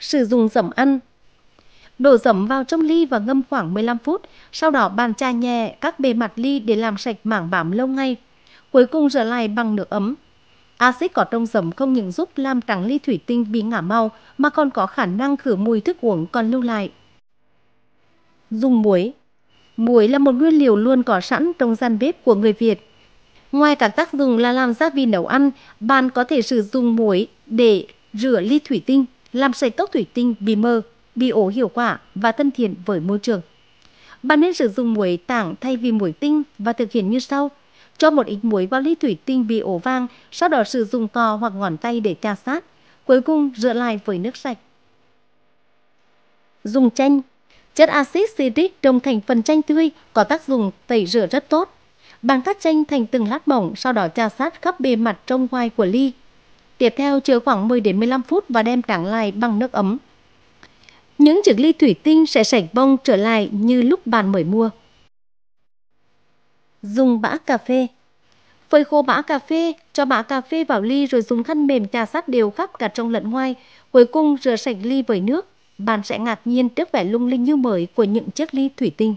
Sử dụng dầm ăn Đổ dấm vào trong ly và ngâm khoảng 15 phút, sau đó bàn chà nhẹ các bề mặt ly để làm sạch mảng bám lâu ngay. Cuối cùng rửa lại bằng nước ấm. Axit có trong dấm không những giúp làm trắng ly thủy tinh bị ngả màu mà còn có khả năng khử mùi thức uống còn lưu lại. Dùng muối Muối là một nguyên liệu luôn có sẵn trong gian bếp của người Việt. Ngoài các tác dụng là làm gia vị nấu ăn, bạn có thể sử dụng muối để rửa ly thủy tinh làm sạch tốc thủy tinh bị mờ, bị ố hiệu quả và thân thiện với môi trường. Bạn nên sử dụng muối tảng thay vì muối tinh và thực hiện như sau. Cho một ít muối vào ly thủy tinh bị ố vang, sau đó sử dụng cò hoặc ngón tay để trà sát. Cuối cùng rửa lại với nước sạch. Dùng chanh Chất axit citric trong thành phần chanh tươi có tác dụng tẩy rửa rất tốt. Bạn cắt chanh thành từng lát mỏng, sau đó trà sát khắp bề mặt trong ngoài của ly Tiếp theo chờ khoảng 10 đến 15 phút và đem tráng lại bằng nước ấm. Những chiếc ly thủy tinh sẽ sạch bông trở lại như lúc bạn mới mua. Dùng bã cà phê Phơi khô bã cà phê, cho bã cà phê vào ly rồi dùng khăn mềm trà sát đều khắp cả trong lẫn ngoài. Cuối cùng rửa sạch ly với nước. Bạn sẽ ngạc nhiên trước vẻ lung linh như mới của những chiếc ly thủy tinh.